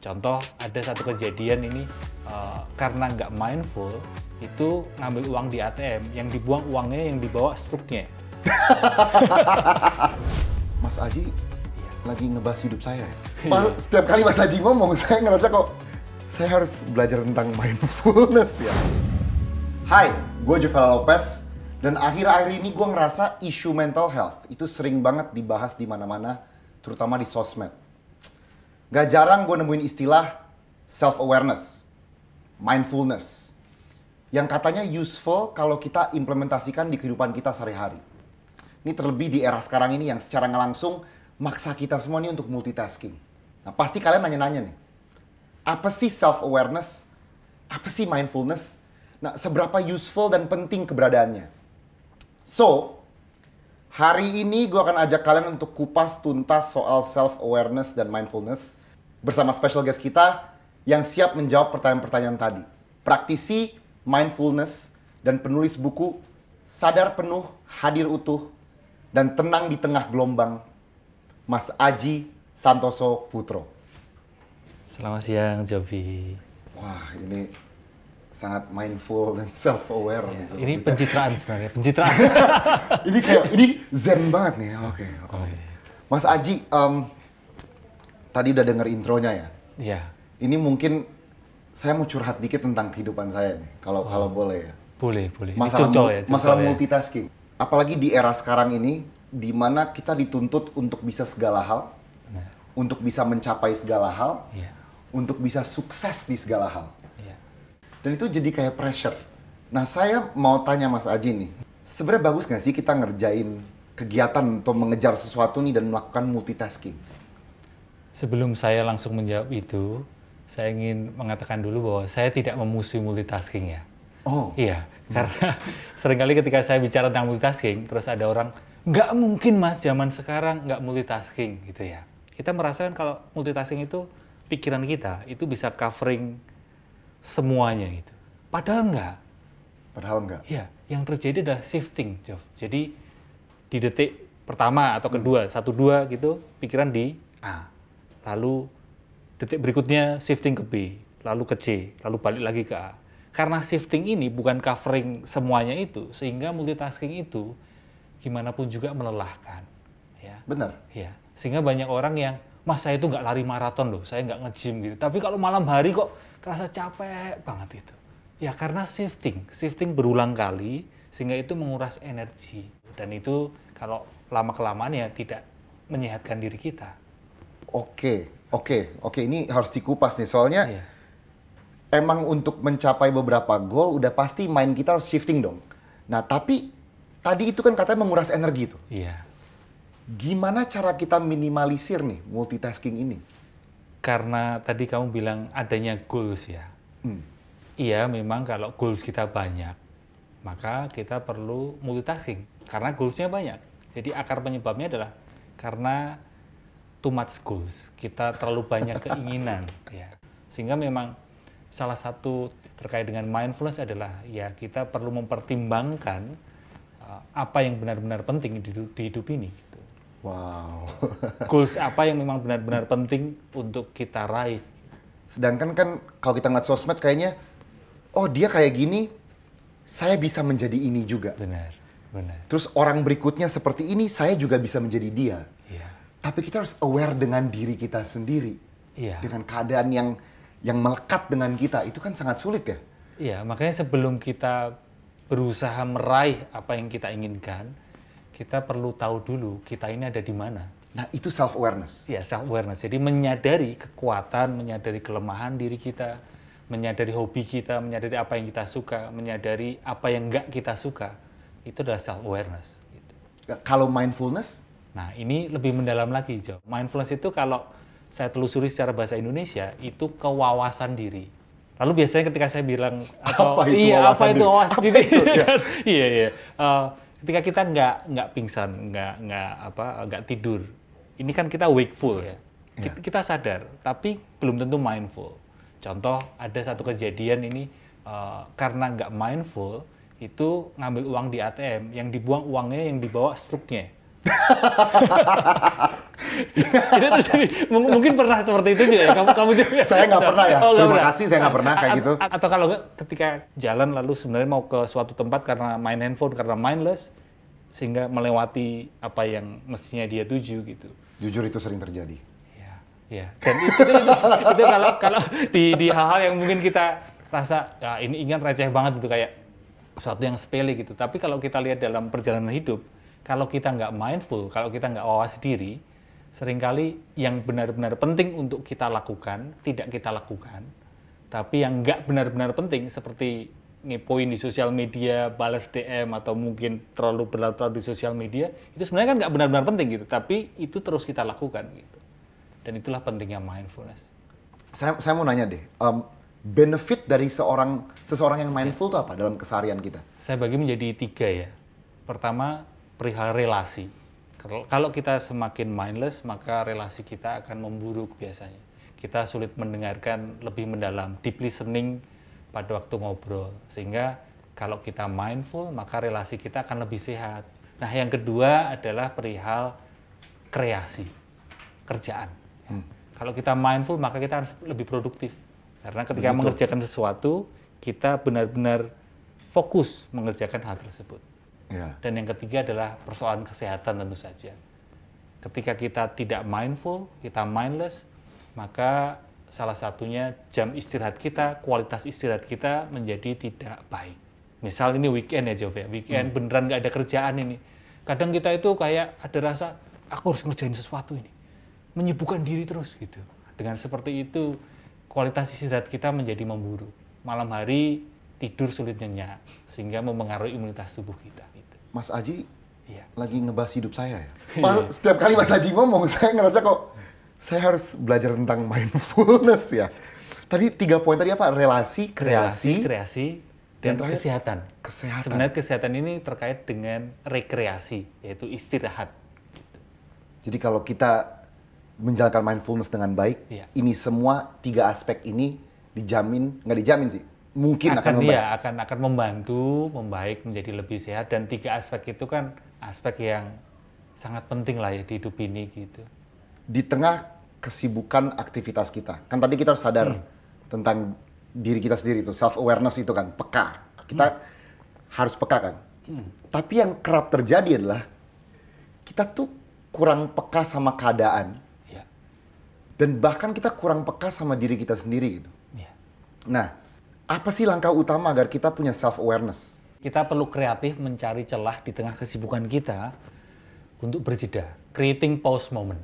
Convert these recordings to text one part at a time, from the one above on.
Contoh ada satu kejadian ini uh, karena nggak mindful itu ngambil uang di ATM, yang dibuang uangnya yang dibawa struknya. Mas Aji iya. lagi ngebahas hidup saya. iya. Setiap kali Mas Aji ngomong, saya ngerasa kok saya harus belajar tentang mindfulness ya. Hai, gue Jovela Lopez dan akhir-akhir ini gue ngerasa isu mental health itu sering banget dibahas di mana-mana, terutama di sosmed. Gak jarang gue nemuin istilah self-awareness, mindfulness, yang katanya useful kalau kita implementasikan di kehidupan kita sehari-hari. Ini terlebih di era sekarang ini yang secara langsung maksa kita semua ini untuk multitasking. Nah pasti kalian nanya-nanya nih, apa sih self-awareness? Apa sih mindfulness? Nah, seberapa useful dan penting keberadaannya? So, hari ini gue akan ajak kalian untuk kupas tuntas soal self-awareness dan mindfulness bersama special guest kita yang siap menjawab pertanyaan-pertanyaan tadi. Praktisi mindfulness dan penulis buku Sadar Penuh, Hadir Utuh dan Tenang di Tengah Gelombang, Mas Aji Santoso Putro. Selamat siang, Jovi. Wah, ini sangat mindful dan self aware. Ya, nih, gitu. Ini pencitraan sebenarnya, pencitraan. ini kayak ini zen banget nih. Oke. Okay, Oh, iya. Mas Aji, um, tadi udah denger intronya ya. Iya. Ini mungkin saya mau curhat dikit tentang kehidupan saya nih, kalau oh. kalau boleh ya. Boleh, boleh. Masalah, ya, masalah ya. multitasking. Apalagi di era sekarang ini, di mana kita dituntut untuk bisa segala hal, nah. untuk bisa mencapai segala hal, ya. untuk bisa sukses di segala hal. Ya. Dan itu jadi kayak pressure. Nah, saya mau tanya Mas Aji nih, sebenarnya bagus nggak sih kita ngerjain kegiatan atau mengejar sesuatu nih dan melakukan multitasking? Sebelum saya langsung menjawab itu, saya ingin mengatakan dulu bahwa saya tidak memusuhi multitasking ya. Oh. Iya, hmm. karena seringkali ketika saya bicara tentang multitasking, terus ada orang, nggak mungkin mas zaman sekarang nggak multitasking gitu ya. Kita merasakan kalau multitasking itu pikiran kita, itu bisa covering semuanya gitu. Padahal nggak. Padahal nggak? Iya, yang terjadi adalah shifting, Jov. Jadi di detik pertama atau kedua, hmm. satu dua gitu, pikiran di A lalu detik berikutnya shifting ke B, lalu ke C, lalu balik lagi ke A. Karena shifting ini bukan covering semuanya itu, sehingga multitasking itu gimana pun juga melelahkan. Ya. Benar. Ya. Sehingga banyak orang yang, mas saya itu nggak lari maraton loh, saya nggak nge-gym gitu. Tapi kalau malam hari kok terasa capek banget itu. Ya karena shifting, shifting berulang kali, sehingga itu menguras energi. Dan itu kalau lama-kelamaan ya tidak menyehatkan diri kita. Oke, oke, oke. Ini harus dikupas nih. Soalnya yeah. emang untuk mencapai beberapa goal udah pasti main kita harus shifting dong. Nah, tapi tadi itu kan katanya menguras energi tuh. Iya. Gimana cara kita minimalisir nih multitasking ini? Karena tadi kamu bilang adanya goals ya. Hmm. Iya, memang kalau goals kita banyak, maka kita perlu multitasking karena goalsnya banyak. Jadi akar penyebabnya adalah karena too much goals, kita terlalu banyak keinginan ya. Sehingga memang salah satu terkait dengan mindfulness adalah ya kita perlu mempertimbangkan eh, apa yang benar-benar penting di, di hidup ini gitu. Wow. goals apa yang memang benar-benar penting untuk kita raih. Sedangkan kan kalau kita ngeliat sosmed kayaknya oh dia kayak gini, saya bisa menjadi ini juga. Benar. Benar. Terus orang berikutnya seperti ini, saya juga bisa menjadi dia tapi kita harus aware dengan diri kita sendiri iya. dengan keadaan yang yang melekat dengan kita itu kan sangat sulit ya iya makanya sebelum kita berusaha meraih apa yang kita inginkan kita perlu tahu dulu kita ini ada di mana nah itu self awareness ya self awareness jadi menyadari kekuatan menyadari kelemahan diri kita menyadari hobi kita menyadari apa yang kita suka menyadari apa yang enggak kita suka itu adalah self awareness gitu. kalau mindfulness Nah, ini lebih mendalam lagi, Jo. Mindfulness itu kalau saya telusuri secara bahasa Indonesia, itu kewawasan diri. Lalu biasanya ketika saya bilang atau apa itu iya apa itu wawasan diri, itu, ya. iya iya. Uh, ketika kita nggak nggak pingsan, nggak nggak apa nggak tidur, ini kan kita wakeful ya. Yeah. Kita sadar, tapi belum tentu mindful. Contoh ada satu kejadian ini uh, karena nggak mindful itu ngambil uang di ATM, yang dibuang uangnya yang dibawa struknya itu terus mungkin pernah seperti itu juga ya kamu kamu juga saya nggak pernah ya oh, terima kasih saya nggak pernah kayak gitu atau kalau ketika jalan lalu sebenarnya mau ke suatu tempat karena main handphone karena mindless sehingga melewati apa yang mestinya dia tuju gitu jujur itu sering terjadi ya ya dan itu, itu, itu, itu kalau kalau di di hal-hal yang mungkin kita rasa ya ini ingat kan receh banget gitu kayak sesuatu yang sepele gitu tapi kalau kita lihat dalam perjalanan hidup kalau kita nggak mindful, kalau kita nggak awas diri, seringkali yang benar-benar penting untuk kita lakukan, tidak kita lakukan. Tapi yang nggak benar-benar penting, seperti ngepoin di sosial media, balas DM, atau mungkin terlalu berlarut di sosial media, itu sebenarnya kan nggak benar-benar penting gitu. Tapi itu terus kita lakukan gitu. Dan itulah pentingnya mindfulness. Saya, saya mau nanya deh, um, benefit dari seorang seseorang yang mindful ya. itu apa dalam keseharian kita? Saya bagi menjadi tiga ya. Pertama, perihal relasi. Kalau kita semakin mindless, maka relasi kita akan memburuk biasanya. Kita sulit mendengarkan lebih mendalam, deep listening pada waktu ngobrol. Sehingga kalau kita mindful, maka relasi kita akan lebih sehat. Nah, yang kedua adalah perihal kreasi, kerjaan. Hmm. Kalau kita mindful, maka kita harus lebih produktif. Karena ketika Begitu. mengerjakan sesuatu, kita benar-benar fokus mengerjakan hal tersebut. Yeah. Dan yang ketiga adalah persoalan kesehatan tentu saja. Ketika kita tidak mindful, kita mindless, maka salah satunya jam istirahat kita, kualitas istirahat kita menjadi tidak baik. Misal ini weekend ya Jove, weekend hmm. beneran nggak ada kerjaan ini. Kadang kita itu kayak ada rasa, aku harus ngerjain sesuatu ini. Menyibukkan diri terus gitu. Dengan seperti itu, kualitas istirahat kita menjadi memburuk. Malam hari tidur sulit nyenyak sehingga mempengaruhi imunitas tubuh kita gitu. Mas Aji iya. lagi ngebahas hidup saya ya. Iya. Pas, setiap kali Mas Aji ngomong saya ngerasa kok saya harus belajar tentang mindfulness ya. Tadi tiga poin tadi apa? Relasi, kreasi, Relasi, kreasi dan, dan kesehatan. Kesehatan. Sebenarnya kesehatan ini terkait dengan rekreasi yaitu istirahat. Jadi kalau kita menjalankan mindfulness dengan baik, iya. ini semua tiga aspek ini dijamin nggak dijamin sih mungkin akan, akan iya, membantu. Ya, akan akan membantu membaik menjadi lebih sehat dan tiga aspek itu kan aspek yang sangat penting lah ya di hidup ini gitu. Di tengah kesibukan aktivitas kita. Kan tadi kita harus sadar hmm. tentang diri kita sendiri itu self awareness itu kan peka. Kita hmm. harus peka kan. Hmm. Tapi yang kerap terjadi adalah kita tuh kurang peka sama keadaan. Ya. Dan bahkan kita kurang peka sama diri kita sendiri gitu. Ya. Nah, apa sih langkah utama agar kita punya self awareness? Kita perlu kreatif mencari celah di tengah kesibukan kita untuk berjeda, creating pause moment.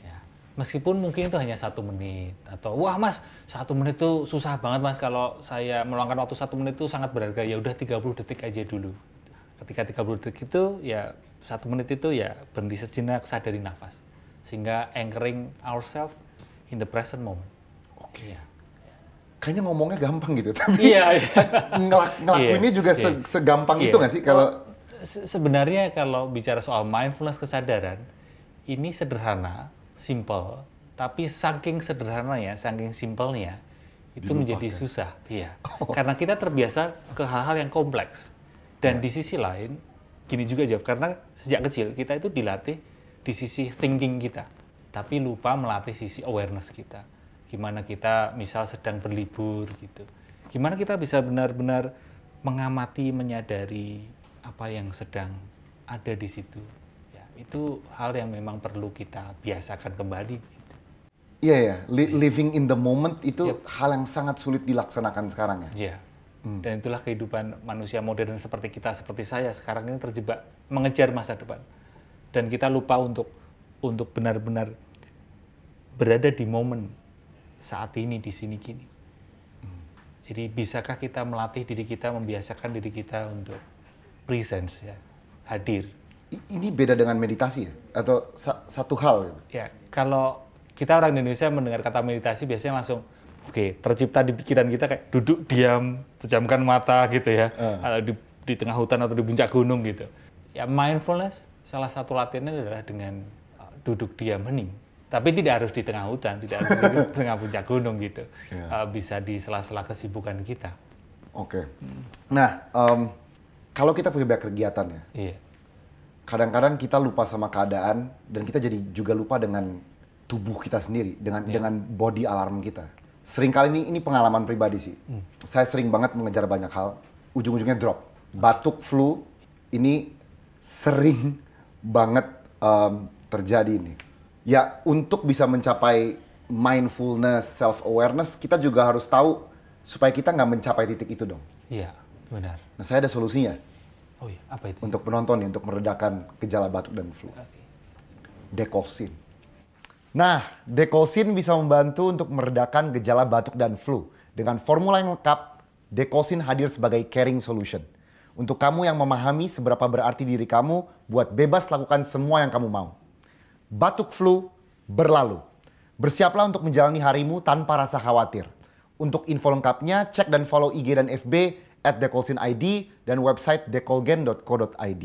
Ya. Meskipun mungkin itu hanya satu menit atau wah mas satu menit itu susah banget mas kalau saya meluangkan waktu satu menit itu sangat berharga ya udah 30 detik aja dulu. Ketika 30 detik itu ya satu menit itu ya berhenti sejenak sadari nafas sehingga anchoring ourselves in the present moment. Oke. Okay. Ya kayaknya ngomongnya gampang gitu tapi iya, iya. ngelak ngelakuinnya iya, juga iya. segampang iya. itu nggak sih kalau Se sebenarnya kalau bicara soal mindfulness kesadaran ini sederhana simple tapi saking sederhana ya, saking simpelnya itu menjadi susah iya oh. karena kita terbiasa ke hal-hal yang kompleks dan iya. di sisi lain gini juga Jeff karena sejak kecil kita itu dilatih di sisi thinking kita tapi lupa melatih sisi awareness kita gimana kita misal sedang berlibur gitu. Gimana kita bisa benar-benar mengamati, menyadari apa yang sedang ada di situ. Ya, itu hal yang memang perlu kita biasakan kembali. Gitu. Iya ya, living in the moment itu yep. hal yang sangat sulit dilaksanakan sekarang ya. Iya. Hmm. Dan itulah kehidupan manusia modern seperti kita, seperti saya sekarang ini terjebak mengejar masa depan. Dan kita lupa untuk untuk benar-benar berada di momen saat ini di sini gini. Jadi bisakah kita melatih diri kita, membiasakan diri kita untuk presence ya, hadir. Ini beda dengan meditasi ya? atau sa satu hal? Gitu? Ya, kalau kita orang Indonesia mendengar kata meditasi biasanya langsung oke okay, tercipta di pikiran kita kayak duduk diam, pejamkan mata gitu ya, uh. atau di, di tengah hutan atau di puncak gunung gitu. Ya mindfulness salah satu latihannya adalah dengan uh, duduk diam hening tapi tidak harus di tengah hutan, tidak harus di tengah puncak gunung gitu. Yeah. Iya. Uh, bisa di sela-sela kesibukan kita. Oke. Okay. Nah, um, kalau kita punya banyak kegiatan ya, yeah. kadang-kadang kita lupa sama keadaan dan kita jadi juga lupa dengan tubuh kita sendiri, dengan yeah. dengan body alarm kita. Sering kali ini ini pengalaman pribadi sih. Hmm. Saya sering banget mengejar banyak hal, ujung-ujungnya drop. Batuk, flu, ini sering banget um, terjadi ini ya untuk bisa mencapai mindfulness, self awareness, kita juga harus tahu supaya kita nggak mencapai titik itu dong. Iya, benar. Nah, saya ada solusinya. Oh iya, apa itu? Untuk penonton nih, untuk meredakan gejala batuk dan flu. Okay. Dekolsin. Nah, dekolsin bisa membantu untuk meredakan gejala batuk dan flu. Dengan formula yang lengkap, dekolsin hadir sebagai caring solution. Untuk kamu yang memahami seberapa berarti diri kamu, buat bebas lakukan semua yang kamu mau batuk flu berlalu. Bersiaplah untuk menjalani harimu tanpa rasa khawatir. Untuk info lengkapnya, cek dan follow IG dan FB at ID dan website dekolgen.co.id.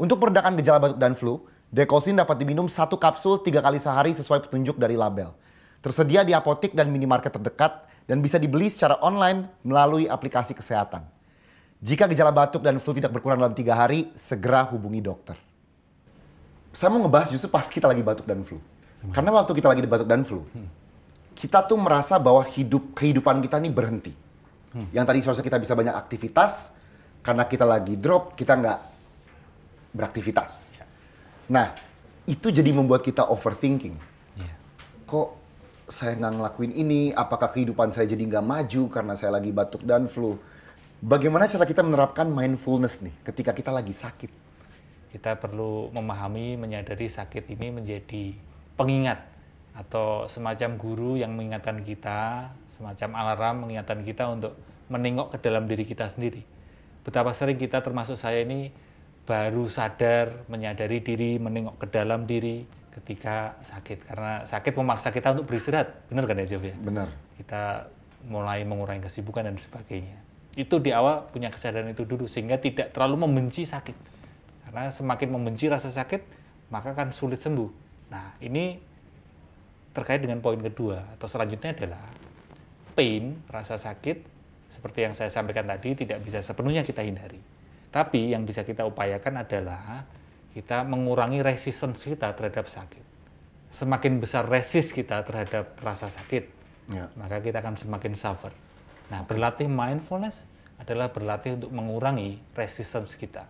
Untuk peredakan gejala batuk dan flu, Dekolsin dapat diminum satu kapsul tiga kali sehari sesuai petunjuk dari label. Tersedia di apotik dan minimarket terdekat dan bisa dibeli secara online melalui aplikasi kesehatan. Jika gejala batuk dan flu tidak berkurang dalam tiga hari, segera hubungi dokter saya mau ngebahas justru pas kita lagi batuk dan flu. Hmm. Karena waktu kita lagi di batuk dan flu, hmm. kita tuh merasa bahwa hidup kehidupan kita ini berhenti. Hmm. Yang tadi seharusnya kita bisa banyak aktivitas, karena kita lagi drop, kita nggak beraktivitas. Yeah. Nah, itu jadi membuat kita overthinking. Yeah. Kok saya nggak ngelakuin ini? Apakah kehidupan saya jadi nggak maju karena saya lagi batuk dan flu? Bagaimana cara kita menerapkan mindfulness nih ketika kita lagi sakit? Kita perlu memahami, menyadari sakit ini menjadi pengingat atau semacam guru yang mengingatkan kita, semacam alarm mengingatkan kita untuk menengok ke dalam diri kita sendiri. Betapa sering kita termasuk saya ini baru sadar, menyadari diri, menengok ke dalam diri ketika sakit. Karena sakit memaksa kita untuk beristirahat. Benar kan ya Jov? ya? Benar. Kita mulai mengurangi kesibukan dan sebagainya. Itu di awal punya kesadaran itu dulu sehingga tidak terlalu membenci sakit karena semakin membenci rasa sakit, maka akan sulit sembuh. Nah, ini terkait dengan poin kedua atau selanjutnya adalah pain, rasa sakit seperti yang saya sampaikan tadi tidak bisa sepenuhnya kita hindari. Tapi yang bisa kita upayakan adalah kita mengurangi resistensi kita terhadap sakit. Semakin besar resist kita terhadap rasa sakit, ya. maka kita akan semakin suffer. Nah, berlatih mindfulness adalah berlatih untuk mengurangi resistensi kita.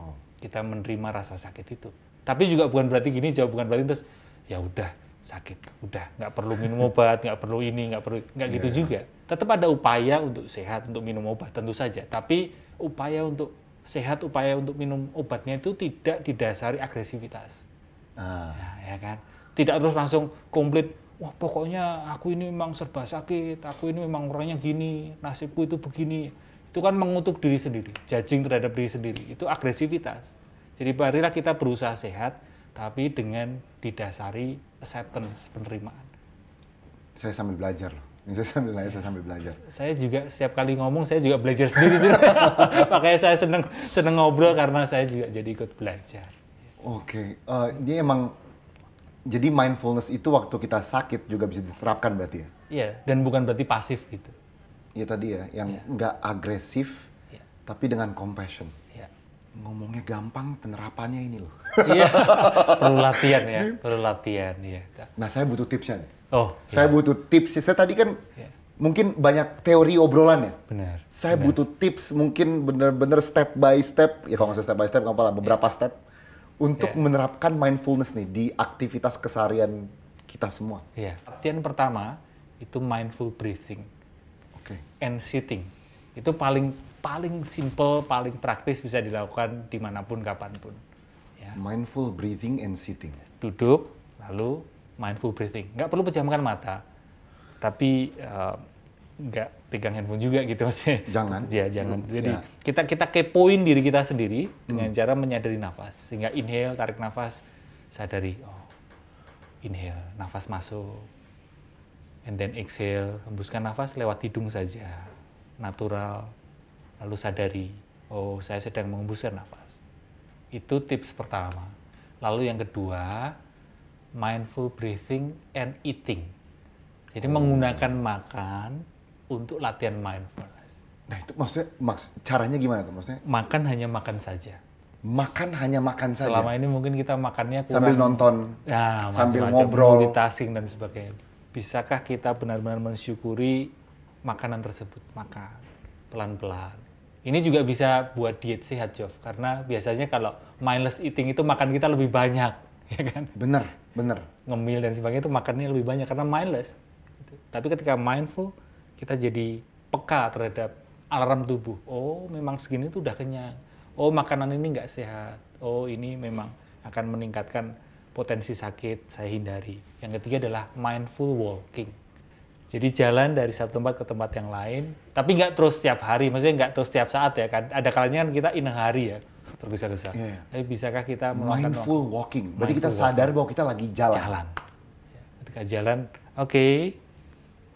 Oh kita menerima rasa sakit itu. Tapi juga bukan berarti gini, jauh bukan berarti terus ya udah sakit, udah nggak perlu minum obat, nggak perlu ini, nggak perlu nggak gitu yeah. juga. Tetap ada upaya untuk sehat, untuk minum obat tentu saja. Tapi upaya untuk sehat, upaya untuk minum obatnya itu tidak didasari agresivitas. Ah. Ya, ya kan, tidak terus langsung komplit. Wah pokoknya aku ini memang serba sakit, aku ini memang orangnya gini, nasibku itu begini itu kan mengutuk diri sendiri, judging terhadap diri sendiri. Itu agresivitas. Jadi barilah kita berusaha sehat, tapi dengan didasari acceptance, penerimaan. Saya sambil belajar loh. Ini saya sambil nanya, saya sambil belajar. Saya juga setiap kali ngomong saya juga belajar sendiri. Makanya saya seneng seneng ngobrol karena saya juga jadi ikut belajar. Oke, okay. uh, eh, dia emang jadi mindfulness itu waktu kita sakit juga bisa diterapkan berarti ya? Iya, dan bukan berarti pasif gitu ya tadi ya, yang ya. nggak yeah. agresif yeah. tapi dengan compassion. Ya. Ngomongnya gampang, penerapannya ini loh. Iya, perlu latihan ya, perlu latihan ya. Nah saya butuh tipsnya nih. Oh, saya iya. butuh tips. Saya tadi kan ya. mungkin banyak teori obrolan ya. Benar. Saya benar. butuh tips mungkin bener-bener step by step, ya kalau nggak step by step, nggak apa lah, beberapa step untuk yeah. menerapkan mindfulness nih di aktivitas keseharian kita semua. Iya. Yeah. Latihan pertama itu mindful breathing okay. and sitting. Itu paling paling simple, paling praktis bisa dilakukan dimanapun, kapanpun. Ya. Mindful breathing and sitting. Duduk, lalu mindful breathing. Nggak perlu pejamkan mata, tapi uh, nggak pegang handphone juga gitu maksudnya. Jangan. ya jangan. Hmm, Jadi ya. kita kita kepoin diri kita sendiri dengan hmm. cara menyadari nafas. Sehingga inhale, tarik nafas, sadari. Oh, inhale, nafas masuk and then exhale, hembuskan nafas lewat hidung saja, natural, lalu sadari, oh saya sedang menghembuskan nafas. Itu tips pertama. Lalu yang kedua, mindful breathing and eating. Jadi oh. menggunakan makan untuk latihan mindfulness. Nah itu maksudnya, maks caranya gimana tuh maksudnya? Makan hanya makan saja. Makan hanya makan saja. Selama ini mungkin kita makannya kurang, sambil nonton, ya, sambil ngobrol, tasing dan sebagainya bisakah kita benar-benar mensyukuri makanan tersebut? Maka pelan-pelan. Ini juga bisa buat diet sehat, Jov. Karena biasanya kalau mindless eating itu makan kita lebih banyak, ya kan? Bener, bener. Ngemil dan sebagainya itu makannya lebih banyak karena mindless. Gitu. Tapi ketika mindful, kita jadi peka terhadap alarm tubuh. Oh, memang segini tuh udah kenyang. Oh, makanan ini nggak sehat. Oh, ini memang akan meningkatkan potensi sakit saya hindari. Yang ketiga adalah mindful walking. Jadi jalan dari satu tempat ke tempat yang lain, tapi nggak terus setiap hari, maksudnya nggak terus setiap saat ya. Kan, ada kalanya kan kita in hari ya, tergesa-gesa. Yeah. Iya. Tapi bisakah kita melakukan mindful walking? Berarti mindful kita sadar walking. bahwa kita lagi jalan. Jalan. Ketika jalan, oke, okay,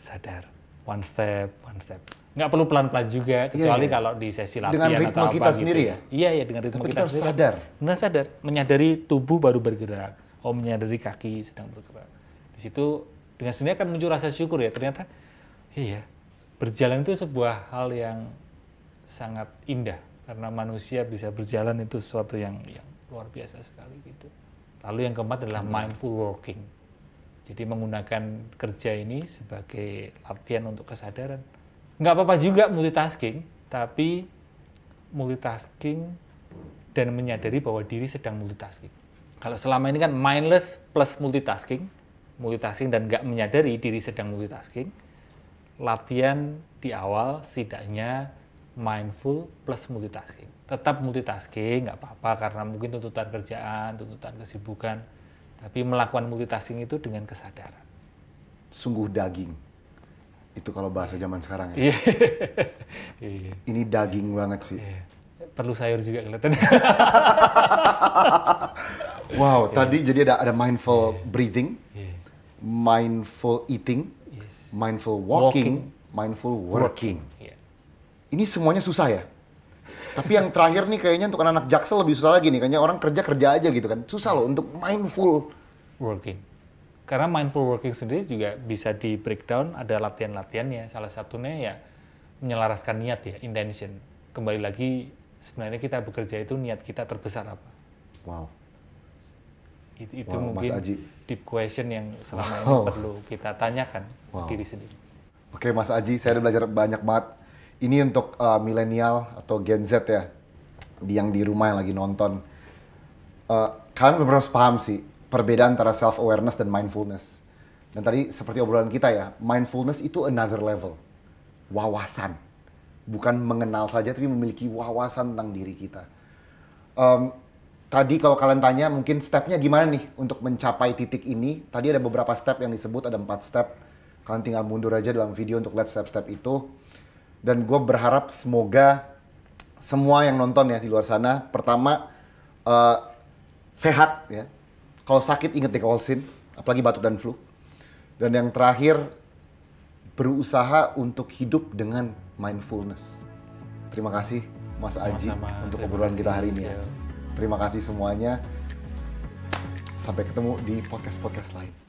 sadar. One step, one step. Nggak perlu pelan-pelan juga, iya, kecuali yeah, yeah. kalau di sesi latihan dengan ritme atau kita apa, sendiri gitu. ya. Iya, iya dengan ritme kita, kita sendiri. sadar. Benar sadar, menyadari tubuh baru bergerak oh menyadari kaki sedang bergerak. Di situ dengan sendirinya akan muncul rasa syukur ya. Ternyata iya, berjalan itu sebuah hal yang sangat indah karena manusia bisa berjalan itu sesuatu yang yang luar biasa sekali gitu. Lalu yang keempat adalah mindful working. Jadi menggunakan kerja ini sebagai latihan untuk kesadaran. Nggak apa-apa juga multitasking, tapi multitasking dan menyadari bahwa diri sedang multitasking. Kalau selama ini kan mindless plus multitasking, multitasking dan nggak menyadari diri sedang multitasking, latihan di awal setidaknya mindful plus multitasking. Tetap multitasking, nggak apa-apa karena mungkin tuntutan kerjaan, tuntutan kesibukan, tapi melakukan multitasking itu dengan kesadaran. Sungguh daging. Itu kalau bahasa zaman sekarang ya. Iya. Iya. Ini daging banget sih. Iya perlu sayur juga kelihatan. wow, yeah. tadi iya. jadi ada ada mindful yeah. breathing, yeah. mindful eating, yes. mindful walking, walking, mindful working. Yeah. Ini semuanya susah ya. Tapi yang terakhir nih kayaknya untuk anak-anak jaksel lebih susah lagi nih. Kayaknya orang kerja kerja aja gitu kan. Susah loh untuk mindful working. Karena mindful working sendiri juga bisa di breakdown ada latihan-latihannya. Salah satunya ya menyelaraskan niat ya, intention. Kembali lagi sebenarnya kita bekerja itu niat kita terbesar apa? Wow. Itu, itu wow, mungkin Mas Aji. deep question yang selama wow. ini perlu kita tanyakan wow. diri sendiri. Oke Mas Aji, saya udah belajar banyak banget. Ini untuk uh, milenial atau Gen Z ya, yang di rumah yang lagi nonton. Uh, kalian benar harus paham sih perbedaan antara self awareness dan mindfulness. Dan tadi seperti obrolan kita ya, mindfulness itu another level, wawasan bukan mengenal saja tapi memiliki wawasan tentang diri kita. Um, tadi kalau kalian tanya mungkin stepnya gimana nih untuk mencapai titik ini? Tadi ada beberapa step yang disebut ada empat step. Kalian tinggal mundur aja dalam video untuk lihat step-step itu. Dan gue berharap semoga semua yang nonton ya di luar sana pertama uh, sehat ya. Kalau sakit inget dekolsin, apalagi batuk dan flu. Dan yang terakhir berusaha untuk hidup dengan mindfulness. Terima kasih Mas Sama-sama. Aji untuk Terima kita hari ini ya. Terima kasih semuanya. Sampai ketemu di podcast-podcast lain.